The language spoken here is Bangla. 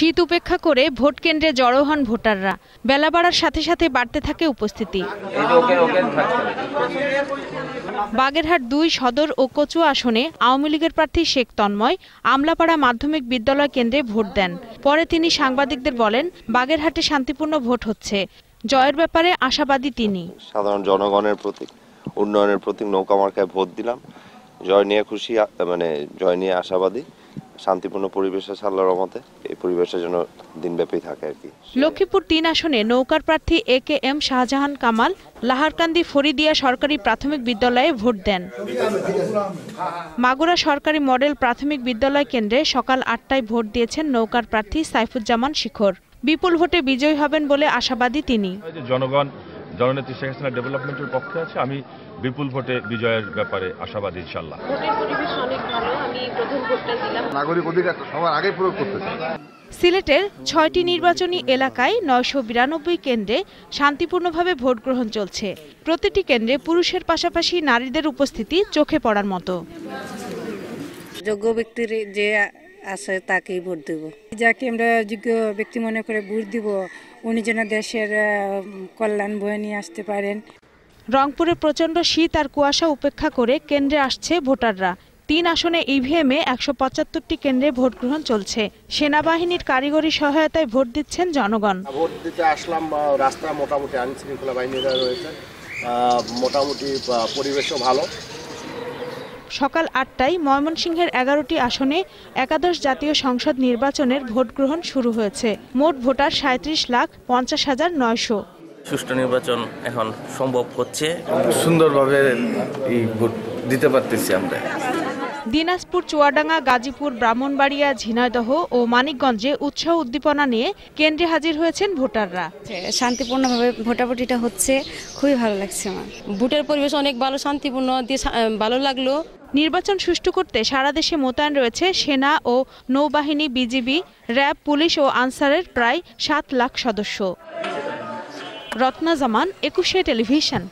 শীত উপেক্ষা করে ভোট কেন্দ্রে জড়ো হন ভোটাররা বেলা বাড়ার সাথে সাথে বাড়তে থাকে উপস্থিতি বাগেরহাট দুই সদর ও কচু আসনে আওয়ামী লীগের প্রার্থী শেখ তন্ময় আমলাপাড়া মাধ্যমিক বিদ্যালয় কেন্দ্রে ভোট দেন পরে তিনি সাংবাদিকদের বলেন বাগেরহাটে শান্তিপূর্ণ ভোট হচ্ছে জয়ের ব্যাপারে আশাবাদী তিনি সাধারণ জনগণের প্রতি উন্নয়নের প্রতি নৌকা মার্কায় ভোট দিলাম জয় নিয়ে খুশি মানে জয় নিয়ে আশাবাদী শান্তিপূর্ণ পরিবেশে আছে রহমতে এই পরিবেশের জন্য দিনব্যাপী থাকে আর কি লক্ষ্মীপুর তিন আসনে নৌকার প্রার্থী A K M Shahjahan Kamal Laharkandi Faridia সরকারি প্রাথমিক বিদ্যালয়ে ভোট দেন মাগুরা সরকারি মডেল প্রাথমিক বিদ্যালয় কেন্দ্রে সকাল আটটায় ভোট দিয়েছেন নৌকার প্রার্থী সাইফুজ্জামান শিখর বিপুল ভোটে বিজয় হবেন বলে আশাবাদী তিনি জনগণ জননেত্রী শেখ হাসিনা ডেভেলপমেন্টের পক্ষে আছে আমি বিপুল ভোটে বিজয়ের ব্যাপারে আশাবাদী ইনশাল্লাহ ভোটের পরিবেশ অনেক ভালো আমি নাগরিক অধিকার সবার আগে প্রয়োগ করতে সিলেটের ছয়টি নির্বাচনী এলাকায় নয়শো বিরানব্বই কেন্দ্রে শান্তিপূর্ণভাবে ভোট গ্রহণ চলছে প্রতিটি কেন্দ্রে পুরুষের পাশাপাশি নারীদের উপস্থিতি চোখে পড়ার মতো যোগ্য ব্যক্তির যে আছে তাকেই ভোট দেব যাকে আমরা যোগ্য ব্যক্তি মনে করে ভোট দিব উনি যেন দেশের কল্যাণ বয়ে নিয়ে আসতে পারেন রংপুরে প্রচণ্ড শীত আর কুয়াশা উপেক্ষা করে কেন্দ্রে আসছে ভোটাররা তিন আসনে ইভিএম e এ একশো পঁচাত্তরটি কেন্দ্রে ভোট গ্রহণ চলছে সেনাবাহিনীর কারিগরি সহায়তায় ভোট দিচ্ছেন জনগণ ভোট দিতে আসলাম রাস্তা মোটামুটি আইন শৃঙ্খলা বাহিনী রয়েছে মোটামুটি পরিবেশও ভালো সকাল আটটায় ময়মনসিংহের এগারোটি আসনে একাদশ জাতীয় সংসদ নির্বাচনের ভোট গ্রহণ শুরু হয়েছে মোট ভোটার সাঁত্রিশ লাখ পঞ্চাশ হাজার নয়শো সুষ্ঠু নির্বাচন এখন সম্ভব হচ্ছে সুন্দরভাবে এই ভোট দিতে পারতেছি আমরা দিনাজপুর চুয়াডাঙ্গা গাজীপুর ব্রাহ্মণবাড়িয়া ঝিনাইদহ ও মানিকগঞ্জে উৎসাহ উদ্দীপনা নিয়ে কেন্দ্রে হাজির হয়েছেন ভোটাররা শান্তিপূর্ণভাবে ভোটাভুটিটা হচ্ছে খুবই ভালো লাগছে আমার ভোটের পরিবেশ অনেক ভালো শান্তিপূর্ণ দিয়ে ভালো লাগলো নির্বাচন সুষ্ঠু করতে সারা দেশে মোতায়েন রয়েছে সেনা ও নৌবাহিনী বিজিবি র্যাব পুলিশ ও আনসারের প্রায় সাত লাখ সদস্য রত্না জামান একুশে টেলিভিশন